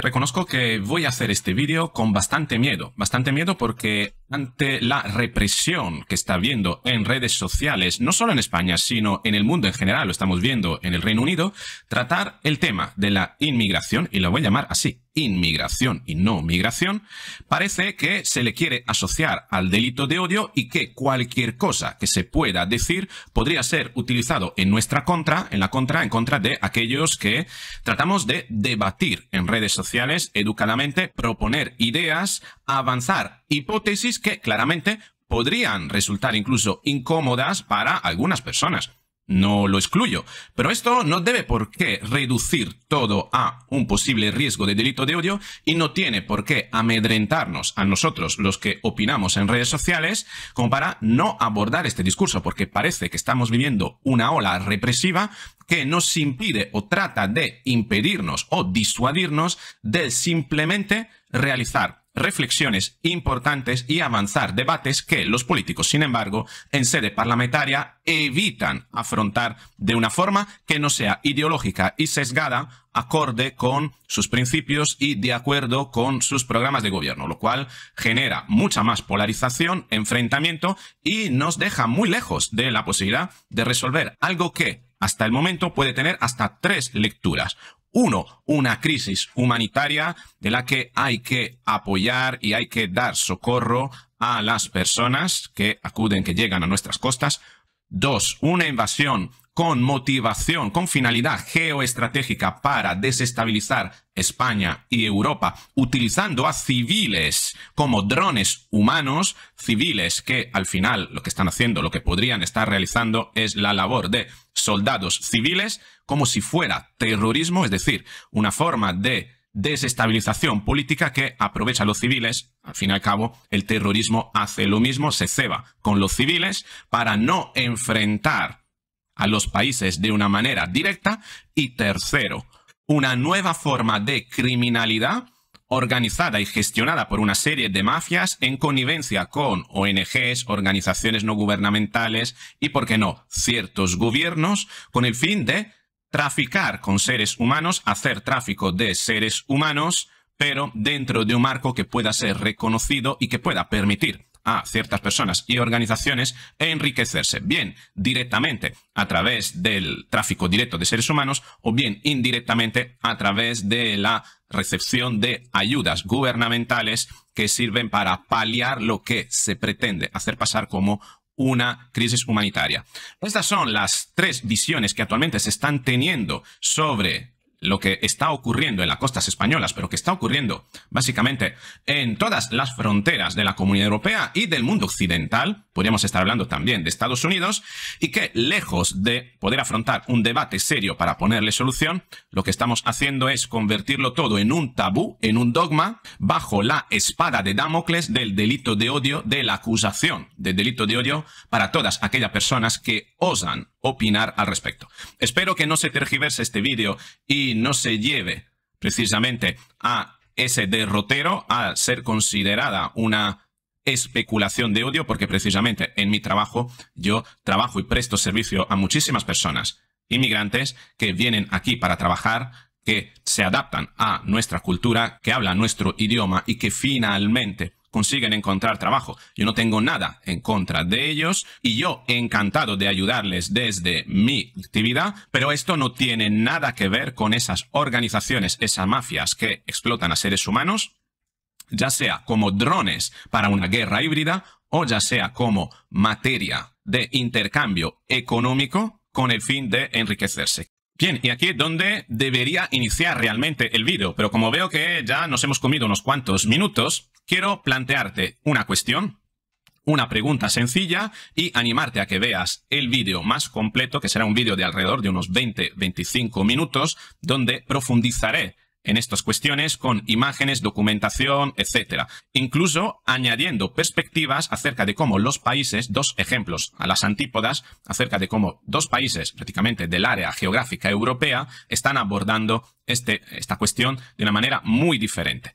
Reconozco que voy a hacer este vídeo con bastante miedo, bastante miedo porque ante la represión que está habiendo en redes sociales, no solo en España, sino en el mundo en general, lo estamos viendo en el Reino Unido, tratar el tema de la inmigración, y lo voy a llamar así, inmigración y no migración, parece que se le quiere asociar al delito de odio y que cualquier cosa que se pueda decir podría ser utilizado en nuestra contra, en la contra, en contra de aquellos que tratamos de debatir en redes sociales educadamente, proponer ideas, avanzar hipótesis que claramente podrían resultar incluso incómodas para algunas personas. No lo excluyo, pero esto no debe por qué reducir todo a un posible riesgo de delito de odio y no tiene por qué amedrentarnos a nosotros los que opinamos en redes sociales como para no abordar este discurso, porque parece que estamos viviendo una ola represiva que nos impide o trata de impedirnos o disuadirnos de simplemente realizar reflexiones importantes y avanzar debates que los políticos, sin embargo, en sede parlamentaria evitan afrontar de una forma que no sea ideológica y sesgada acorde con sus principios y de acuerdo con sus programas de gobierno, lo cual genera mucha más polarización, enfrentamiento y nos deja muy lejos de la posibilidad de resolver algo que hasta el momento puede tener hasta tres lecturas. Uno, una crisis humanitaria de la que hay que apoyar y hay que dar socorro a las personas que acuden, que llegan a nuestras costas. Dos, una invasión con motivación, con finalidad geoestratégica para desestabilizar España y Europa, utilizando a civiles como drones humanos, civiles que al final lo que están haciendo, lo que podrían estar realizando es la labor de soldados civiles como si fuera terrorismo, es decir, una forma de desestabilización política que aprovecha a los civiles. Al fin y al cabo, el terrorismo hace lo mismo, se ceba con los civiles para no enfrentar a los países de una manera directa. Y tercero, una nueva forma de criminalidad organizada y gestionada por una serie de mafias en connivencia con ONGs, organizaciones no gubernamentales y, por qué no, ciertos gobiernos, con el fin de traficar con seres humanos, hacer tráfico de seres humanos, pero dentro de un marco que pueda ser reconocido y que pueda permitir a ciertas personas y organizaciones enriquecerse, bien directamente a través del tráfico directo de seres humanos o bien indirectamente a través de la recepción de ayudas gubernamentales que sirven para paliar lo que se pretende hacer pasar como una crisis humanitaria. Estas son las tres visiones que actualmente se están teniendo sobre lo que está ocurriendo en las costas españolas, pero que está ocurriendo básicamente en todas las fronteras de la Comunidad Europea y del mundo occidental, podríamos estar hablando también de Estados Unidos, y que lejos de poder afrontar un debate serio para ponerle solución, lo que estamos haciendo es convertirlo todo en un tabú, en un dogma, bajo la espada de Damocles del delito de odio, de la acusación de delito de odio para todas aquellas personas que osan opinar al respecto. Espero que no se tergiverse este vídeo y no se lleve precisamente a ese derrotero, a ser considerada una especulación de odio, porque precisamente en mi trabajo yo trabajo y presto servicio a muchísimas personas, inmigrantes, que vienen aquí para trabajar, que se adaptan a nuestra cultura, que hablan nuestro idioma y que finalmente consiguen encontrar trabajo. Yo no tengo nada en contra de ellos y yo encantado de ayudarles desde mi actividad, pero esto no tiene nada que ver con esas organizaciones, esas mafias que explotan a seres humanos, ya sea como drones para una guerra híbrida o ya sea como materia de intercambio económico con el fin de enriquecerse. Bien, y aquí es donde debería iniciar realmente el vídeo, pero como veo que ya nos hemos comido unos cuantos minutos, quiero plantearte una cuestión, una pregunta sencilla y animarte a que veas el vídeo más completo, que será un vídeo de alrededor de unos 20-25 minutos, donde profundizaré en estas cuestiones con imágenes, documentación, etcétera... Incluso añadiendo perspectivas acerca de cómo los países, dos ejemplos a las antípodas, acerca de cómo dos países prácticamente del área geográfica europea están abordando este, esta cuestión de una manera muy diferente.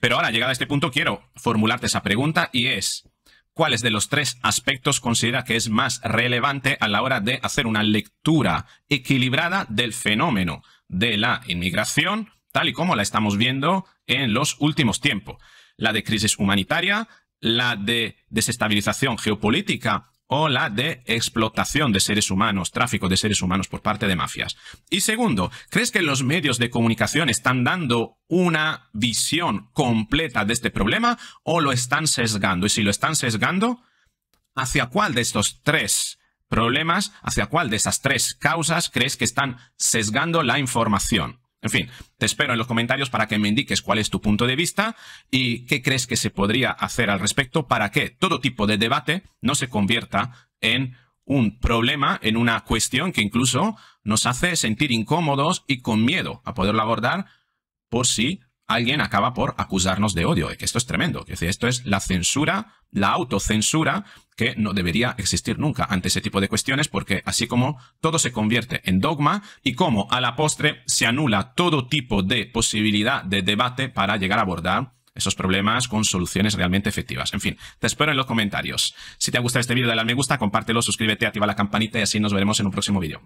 Pero ahora, llegado a este punto, quiero formularte esa pregunta y es, cuáles de los tres aspectos considera que es más relevante a la hora de hacer una lectura equilibrada del fenómeno de la inmigración tal y como la estamos viendo en los últimos tiempos. La de crisis humanitaria, la de desestabilización geopolítica o la de explotación de seres humanos, tráfico de seres humanos por parte de mafias. Y segundo, ¿crees que los medios de comunicación están dando una visión completa de este problema o lo están sesgando? Y si lo están sesgando, ¿hacia cuál de estos tres problemas, hacia cuál de esas tres causas crees que están sesgando la información? En fin, te espero en los comentarios para que me indiques cuál es tu punto de vista y qué crees que se podría hacer al respecto para que todo tipo de debate no se convierta en un problema, en una cuestión que incluso nos hace sentir incómodos y con miedo a poderlo abordar por si alguien acaba por acusarnos de odio, que esto es tremendo, que esto es la censura, la autocensura que no debería existir nunca ante ese tipo de cuestiones, porque así como todo se convierte en dogma y como a la postre se anula todo tipo de posibilidad de debate para llegar a abordar esos problemas con soluciones realmente efectivas. En fin, te espero en los comentarios. Si te ha gustado este vídeo, dale al me gusta, compártelo, suscríbete, activa la campanita y así nos veremos en un próximo vídeo.